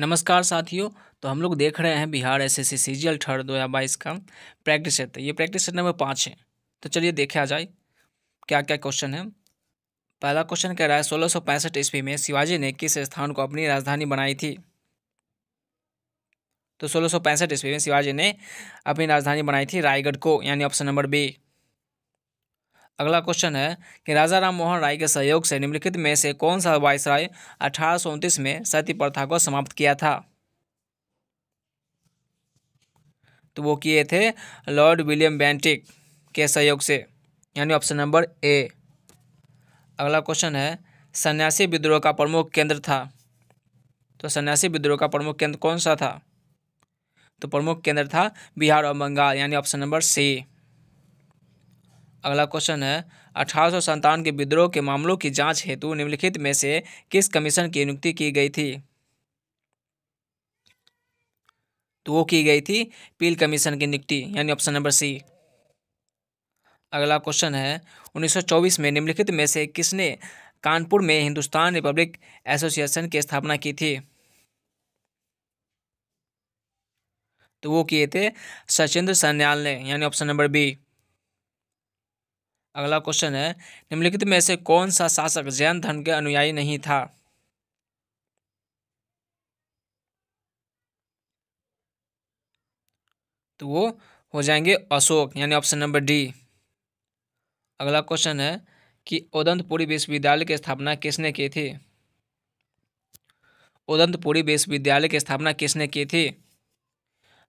नमस्कार साथियों तो हम लोग देख रहे हैं Bihar S S C C G दो हज़ार बाईस का प्रैक्टिस सेट ये प्रैक्टिस सेट नंबर पाँच है तो चलिए देखे आ जाए क्या क्या क्वेश्चन है पहला क्वेश्चन कह रहा है सोलह सौ पैंसठ ईस्वी में शिवाजी ने किस स्थान को अपनी राजधानी बनाई थी तो सोलह सौ पैंसठ ईस्वी में शिवाजी ने अपनी राजधानी बनाई थी रायगढ़ को यानी ऑप्शन नंबर बी अगला क्वेश्चन है कि राजा राम मोहन राय के सहयोग से निम्नलिखित में से कौन सा वायसराय अठारह में सती प्रथा को समाप्त किया था तो वो किए थे लॉर्ड विलियम बैंटिक के सहयोग से यानी ऑप्शन नंबर ए अगला क्वेश्चन है सन्यासी विद्रोह का प्रमुख केंद्र था तो सन्यासी विद्रोह का प्रमुख केंद्र कौन सा था तो प्रमुख केंद्र था बिहार और बंगाल यानी ऑप्शन नंबर सी अगला क्वेश्चन है अठारह सौ के विद्रोह के मामलों की जांच हेतु निम्नलिखित में से किस कमीशन की नियुक्ति की गई थी तो वो की गई थी पील कमीशन की नियुक्ति यानी ऑप्शन नंबर सी अगला क्वेश्चन है 1924 में निम्नलिखित में से किसने कानपुर में हिंदुस्तान रिपब्लिक एसोसिएशन की स्थापना की थी तो वो किए थे सचिंद्र सन्याल ने यानी ऑप्शन नंबर बी अगला क्वेश्चन है निम्नलिखित में से कौन सा शासक जैन धर्म के अनुयायी नहीं था तो वो हो जाएंगे अशोक यानी ऑप्शन नंबर डी अगला क्वेश्चन है कि उदंतपुरी विश्वविद्यालय की स्थापना किसने की थी उदंतपुरी विश्वविद्यालय की स्थापना किसने की थी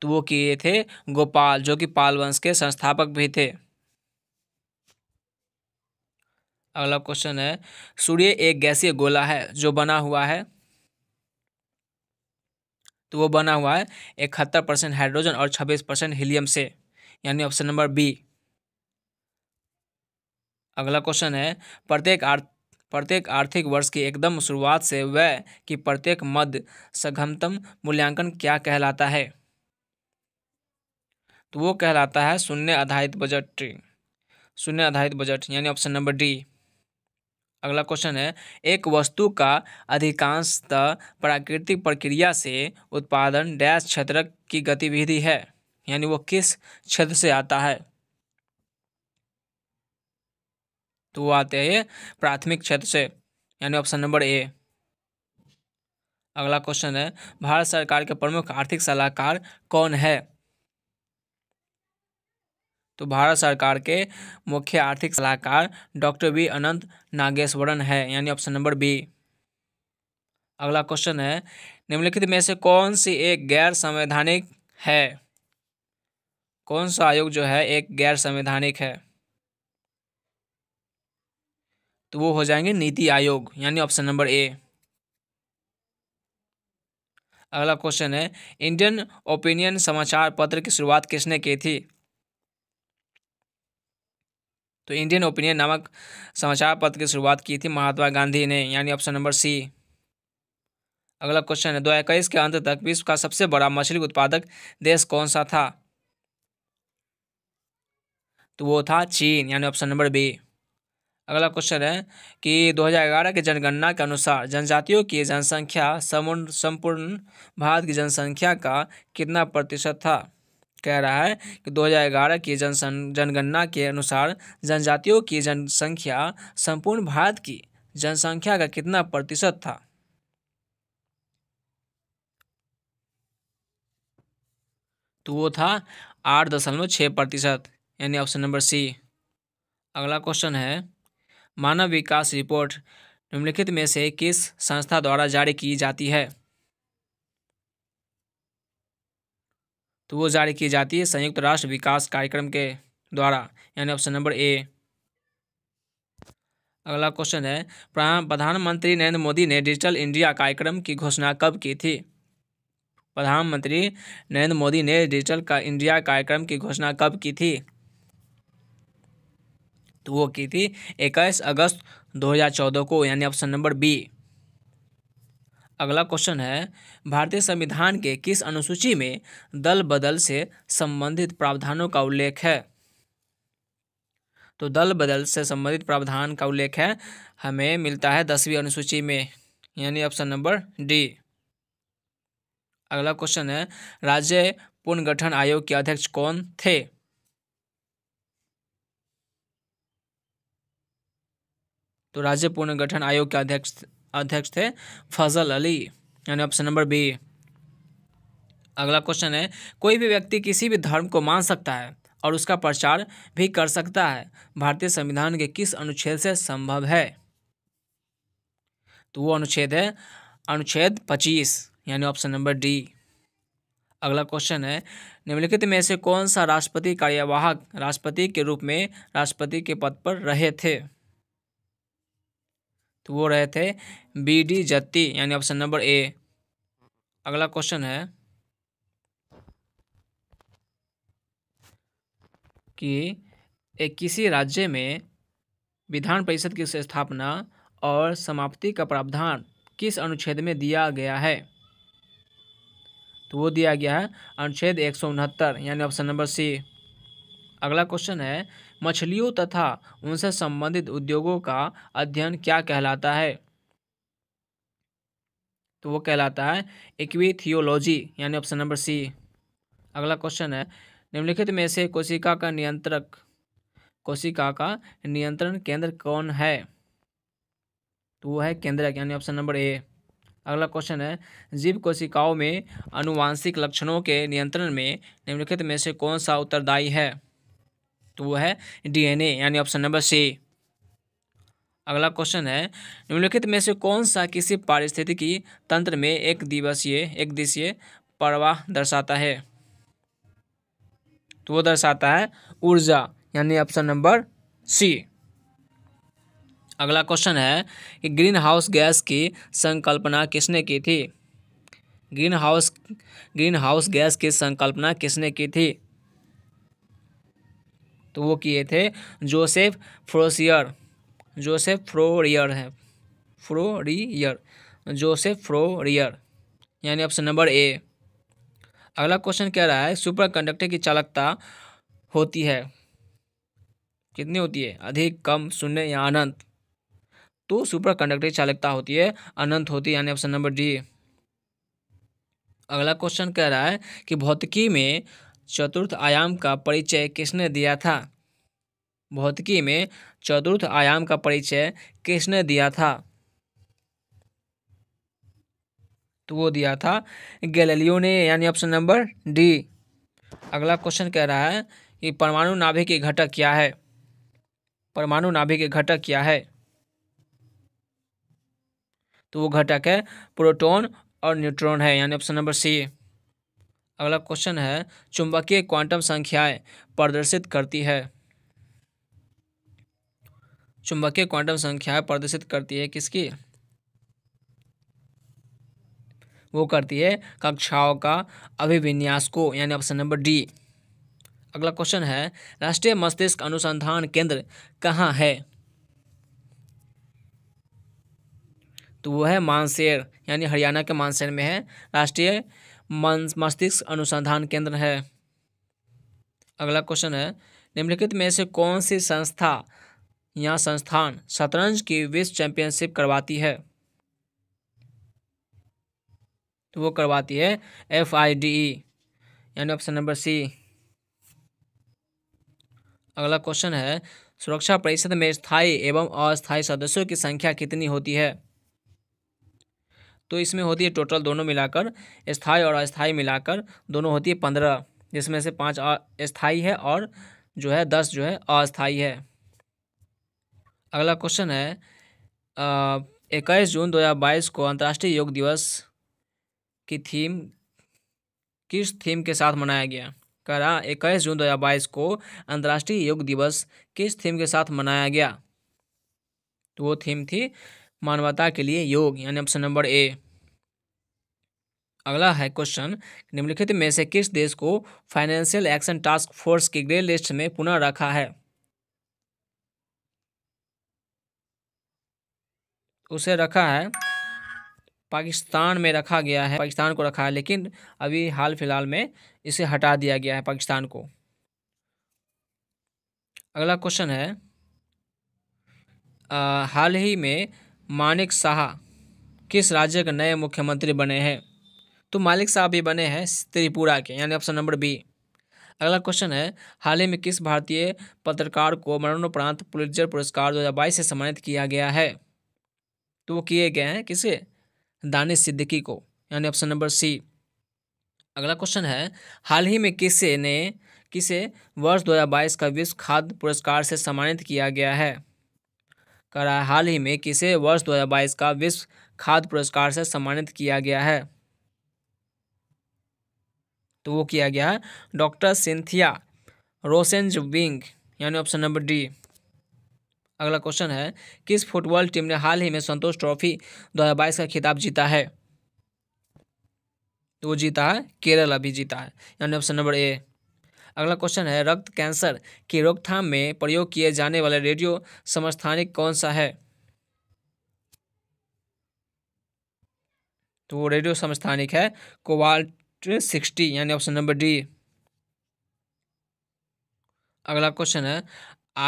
तो वो किए थे गोपाल जो कि पाल वंश के संस्थापक भी थे अगला क्वेश्चन है सूर्य एक गैसीय गोला है जो बना हुआ है तो वो बना हुआ है इकहत्तर परसेंट हाइड्रोजन और छब्बीस परसेंट हीलियम से यानी ऑप्शन नंबर बी अगला क्वेश्चन है प्रत्येक आर्थ प्रत्येक आर्थिक वर्ष की एकदम शुरुआत से वह कि प्रत्येक मद सघमतम मूल्यांकन क्या कहलाता है तो वो कहलाता है शून्य आधारित बजट शून्य आधारित बजट यानी ऑप्शन नंबर डी अगला क्वेश्चन है एक वस्तु का अधिकांशतः प्राकृतिक प्रक्रिया से उत्पादन डैश क्षेत्र की गतिविधि है यानी वो किस क्षेत्र से आता है तो वो आते हैं प्राथमिक क्षेत्र से यानी ऑप्शन नंबर ए अगला क्वेश्चन है भारत सरकार के प्रमुख आर्थिक सलाहकार कौन है तो भारत सरकार के मुख्य आर्थिक सलाहकार डॉक्टर बी अनंत नागेश्वरन है यानी ऑप्शन नंबर बी अगला क्वेश्चन है निम्नलिखित में से कौन सी एक गैर संवैधानिक है कौन सा आयोग जो है एक गैर संवैधानिक है तो वो हो जाएंगे नीति आयोग यानी ऑप्शन नंबर ए अगला क्वेश्चन है इंडियन ओपिनियन समाचार पत्र की शुरुआत किसने की थी तो इंडियन ओपिनियन नामक समाचार पत्र की शुरुआत की थी महात्मा गांधी ने यानी ऑप्शन नंबर सी अगला क्वेश्चन है दो हज़ार इक्कीस के अंत तक विश्व का सबसे बड़ा मछली उत्पादक देश कौन सा था तो वो था चीन यानी ऑप्शन नंबर बी अगला क्वेश्चन है कि 2011 के जनगणना के अनुसार जनजातियों की जनसंख्या संपूर्ण भारत की जनसंख्या का कितना प्रतिशत था कह रहा है कि 2011 की जनसन जनगणना के अनुसार जनजातियों की जनसंख्या संपूर्ण भारत की जनसंख्या का कितना प्रतिशत था तो वो था आठ दशमलव छः प्रतिशत यानी ऑप्शन नंबर सी अगला क्वेश्चन है मानव विकास रिपोर्ट निम्नलिखित में से किस संस्था द्वारा जारी की जाती है तो वो जारी की जाती है संयुक्त राष्ट्र विकास कार्यक्रम के द्वारा यानी ऑप्शन नंबर ए अगला क्वेश्चन है प्रधानमंत्री नरेंद्र मोदी ने डिजिटल इंडिया कार्यक्रम की घोषणा कब की थी प्रधानमंत्री नरेंद्र मोदी ने डिजिटल का इंडिया कार्यक्रम की घोषणा कब की थी तो वो की थी इक्कीस अगस्त 2014 को यानी ऑप्शन नंबर बी अगला क्वेश्चन है भारतीय संविधान के किस अनुसूची में दल बदल से संबंधित प्रावधानों का उल्लेख है तो दल बदल से संबंधित प्रावधान का उल्लेख है हमें मिलता है दसवीं अनुसूची में यानी ऑप्शन नंबर डी अगला क्वेश्चन है राज्य पुनर्गठन आयोग के अध्यक्ष कौन थे तो राज्य पुनर्गठन आयोग के अध्यक्ष अध्यक्ष थे फजल अली यानी ऑप्शन नंबर बी अगला क्वेश्चन है कोई भी व्यक्ति किसी भी धर्म को मान सकता है और उसका प्रचार भी कर सकता है भारतीय संविधान के किस अनुच्छेद से संभव है तो वो अनुच्छेद है अनुच्छेद पच्चीस यानी ऑप्शन नंबर डी अगला क्वेश्चन है निम्नलिखित में से कौन सा राष्ट्रपति कार्यवाहक राष्ट्रपति के रूप में राष्ट्रपति के पद पर रहे थे तो वो रहे थे बी डी जत्ती यानी ऑप्शन नंबर ए अगला क्वेश्चन है कि एक किसी राज्य में विधान परिषद की स्थापना और समाप्ति का प्रावधान किस अनुच्छेद में दिया गया है तो वो दिया गया है अनुच्छेद एक सौ उनहत्तर यानी ऑप्शन नंबर सी अगला क्वेश्चन है मछलियों तथा उनसे संबंधित उद्योगों का अध्ययन क्या कहलाता है तो वो कहलाता है इक्विथियोलॉजी यानी ऑप्शन नंबर सी अगला क्वेश्चन है निम्नलिखित में से कोशिका का नियंत्रक कोशिका का नियंत्रण केंद्र कौन है तो वो है केंद्रक यानी ऑप्शन नंबर ए अगला क्वेश्चन है जीव कोशिकाओं में अनुवांशिक लक्षणों के नियंत्रण में निम्नलिखित में से कौन सा उत्तरदायी है तो वो है डीएनए यानी ऑप्शन नंबर सी अगला क्वेश्चन है निम्नलिखित में से कौन सा किसी पारिस्थितिकी तंत्र में एक दिवसीय एक दिवसीय प्रवाह दर्शाता है तो वो दर्शाता है ऊर्जा यानी ऑप्शन नंबर सी अगला क्वेश्चन है कि ग्रीन हाउस गैस की संकल्पना किसने की थी greenhouse greenhouse gas की संकल्पना किसने की थी तो वो किए थे जोसेफ फ्रोसियर जोसेफ फ्रोरियर है फ्रोरियर जोसेफ फ्रोरियर यानी ऑप्शन नंबर ए अगला क्वेश्चन कह रहा है सुपर कंडक्टर की चालकता होती है कितनी होती है अधिक कम शून्य या अनंत तो सुपर कंडक्टर की चालकता होती है अनंत होती है यानी ऑप्शन नंबर डी अगला क्वेश्चन कह रहा है कि भौतिकी में चतुर्थ आयाम का परिचय किसने दिया था भौतिकी में चतुर्थ आयाम का परिचय किसने दिया था तो वो दिया था गैलेलियो ने यानी ऑप्शन नंबर डी अगला क्वेश्चन कह रहा है कि परमाणु नाभिक के घटक क्या है परमाणु नाभिक के घटक क्या है तो वो घटक है प्रोटॉन और न्यूट्रॉन है यानी ऑप्शन नंबर सी अगला क्वेश्चन है चुंबकीय क्वांटम संख्याएं प्रदर्शित करती है चुंबकीय क्वांटम संख्याएं प्रदर्शित करती है किसकी वो करती है कक्षाओं का अभिविन्यास को यानी ऑप्शन नंबर डी अगला क्वेश्चन है राष्ट्रीय मस्तिष्क अनुसंधान केंद्र कहाँ है तो वो है मानसेर यानी हरियाणा के मानसेर में है राष्ट्रीय मस्तिष्क अनुसंधान केंद्र है अगला क्वेश्चन है निम्नलिखित में से कौन सी संस्था या संस्थान शतरंज की विश्व चैंपियनशिप करवाती है तो वो करवाती है एफ आई डी ई यानी ऑप्शन नंबर सी अगला क्वेश्चन है सुरक्षा परिषद में स्थायी एवं अस्थायी सदस्यों की संख्या कितनी होती है तो इसमें होती है टोटल दोनों मिलाकर स्थाई और अस्थाई मिलाकर दोनों होती है पंद्रह जिसमें से पाँच स्थाई है और जो है दस जो है अस्थाई है अगला क्वेश्चन है इक्कीस जून 2022 को अंतर्राष्ट्रीय योग दिवस की थीम किस थीम के साथ मनाया गया कह रहा इक्कीस जून 2022 को अंतर्राष्ट्रीय योग दिवस किस थीम के साथ मनाया गया तो वो थीम थी मानवता के लिए योग यानी ऑप्शन नंबर ए अगला है क्वेश्चन निम्नलिखित में से किस देश को फाइनेंशियल एक्शन टास्क फोर्स की ग्रे लिस्ट में पुनः रखा है उसे रखा है पाकिस्तान में रखा गया है पाकिस्तान को रखा है लेकिन अभी हाल फिलहाल में इसे हटा दिया गया है पाकिस्तान को अगला क्वेश्चन है आ, हाल ही में मानिक शाह किस राज्य के नए मुख्यमंत्री बने हैं तो मालिक शाह भी बने हैं त्रिपुरा के यानी ऑप्शन नंबर बी अगला क्वेश्चन है हाल ही में किस भारतीय पत्रकार को मरणोपरांत पुलित्जर पुरस्कार 2022 से सम्मानित किया गया है तो वो किए गए हैं किसे दानिश सिद्दीकी को यानी ऑप्शन नंबर सी अगला क्वेश्चन है हाल ही में किसे ने किसे वर्ष 2022 का विश्व खाद्य पुरस्कार से सम्मानित किया गया है करा हाल ही में किसे वर्ष 2022 का विश्व खाद्य पुरस्कार से सम्मानित किया गया है तो वो किया गया है डॉक्टर सिंथिया रोसेंज विंग यानी ऑप्शन नंबर डी अगला क्वेश्चन है किस फुटबॉल टीम ने हाल ही में संतोष ट्रॉफी 2022 का खिताब जीता है तो वो जीता है केरल अभी जीता है यानी ऑप्शन नंबर ए अगला क्वेश्चन है रक्त कैंसर की रोकथाम में प्रयोग किए जाने वाले रेडियो समस्थानिक कौन सा है तो वो रेडियो समस्थानिक है कोवाल्ट सिक्सटी यानी ऑप्शन नंबर डी अगला क्वेश्चन है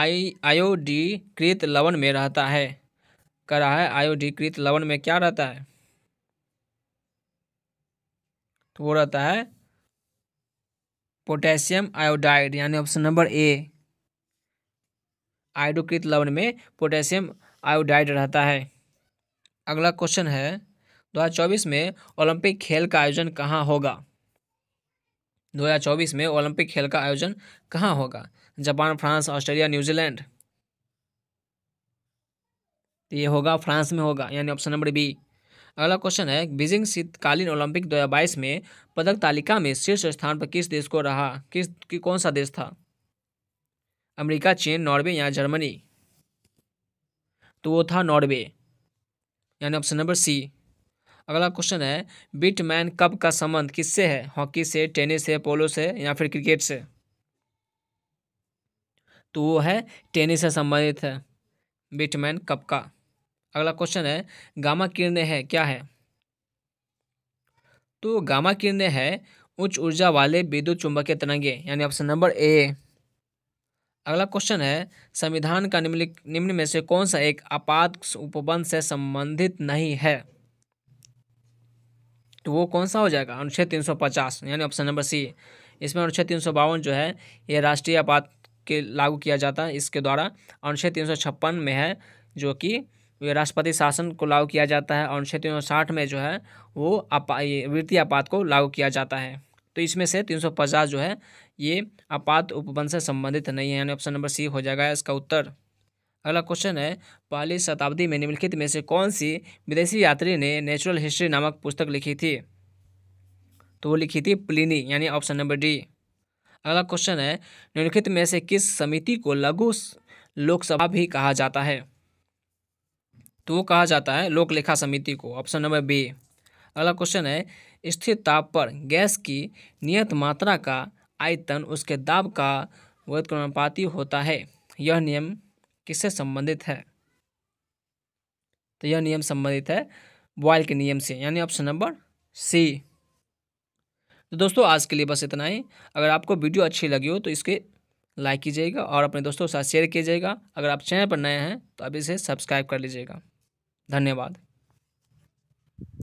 आई कृत लवण में रहता है कह रहा है आयोडी कृत लवण में क्या रहता है तो वो रहता है पोटेशियम आयोडाइड यानी ऑप्शन नंबर ए आयोडोकृत लवण में पोटेशियम आयोडाइड रहता है अगला क्वेश्चन है 2024 में ओलंपिक खेल का आयोजन कहाँ होगा 2024 में ओलंपिक खेल का आयोजन कहाँ होगा जापान फ्रांस ऑस्ट्रेलिया न्यूजीलैंड तो ये होगा फ्रांस में होगा यानी ऑप्शन नंबर बी अगला क्वेश्चन है बीजिंग शीतकालीन ओलंपिक 2022 में पदक तालिका में शीर्ष स्थान पर किस देश को रहा किस की कौन सा देश था अमेरिका चीन नॉर्वे या जर्मनी तो वो था नॉर्वे यानी ऑप्शन नंबर सी अगला क्वेश्चन है बीटमैन कप का संबंध किससे है हॉकी से टेनिस से पोलो से या फिर क्रिकेट से तो वो है टेनिस से संबंधित है बीटमैन कप का अगला क्वेश्चन है गामा किरणें हैं क्या है तो गामा किरणें है उच्च ऊर्जा वाले विद्युत चुंबकीय तरंगे यानी ऑप्शन नंबर ए अगला क्वेश्चन है संविधान का निम्नलिखित निम्न में से कौन सा एक आपात उपबंध से संबंधित नहीं है तो वो कौन सा हो जाएगा अनुच्छेद तीन सौ पचास यानी ऑप्शन नंबर सी इसमें अनुच्छेद तीन सौ बावन जो है ये राष्ट्रीय आपात के लागू किया जाता है इसके द्वारा अनुच्छेद तीन सौ छप्पन में है जो कि राष्ट्रपति शासन को लागू किया जाता है और अनुच्छेद तीन साठ में जो है वो वित्तीय वृत्ति आपात को लागू किया जाता है तो इसमें से तीन सौ पचास जो है ये आपात उपबंध से संबंधित नहीं है यानी ऑप्शन नंबर सी हो जाएगा इसका उत्तर अगला क्वेश्चन है पहली शताब्दी में निम्नलिखित में से कौन सी विदेशी यात्री ने नेचुरल हिस्ट्री नामक पुस्तक लिखी थी तो वो लिखी थी प्लिनी यानी ऑप्शन नंबर डी अगला क्वेश्चन है निम्नलिखित में से किस समिति को लघु लोकसभा भी कहा जाता है तो वो कहा जाता है लोक लेखा समिति को ऑप्शन नंबर बी अगला क्वेश्चन है स्थिर ताप पर गैस की नियत मात्रा का आयतन उसके दाब का व्यनुपाती होता है यह नियम किससे संबंधित है तो यह नियम संबंधित है बॉयल के नियम से यानी ऑप्शन नंबर सी तो दोस्तों आज के लिए बस इतना ही अगर आपको वीडियो अच्छी लगी हो तो इसके लाइक कीजिएगा और अपने दोस्तों के साथ शेयर कीजिएगा अगर आप चैनल पर नए हैं तो अब इसे सब्सक्राइब कर लीजिएगा धन्यवाद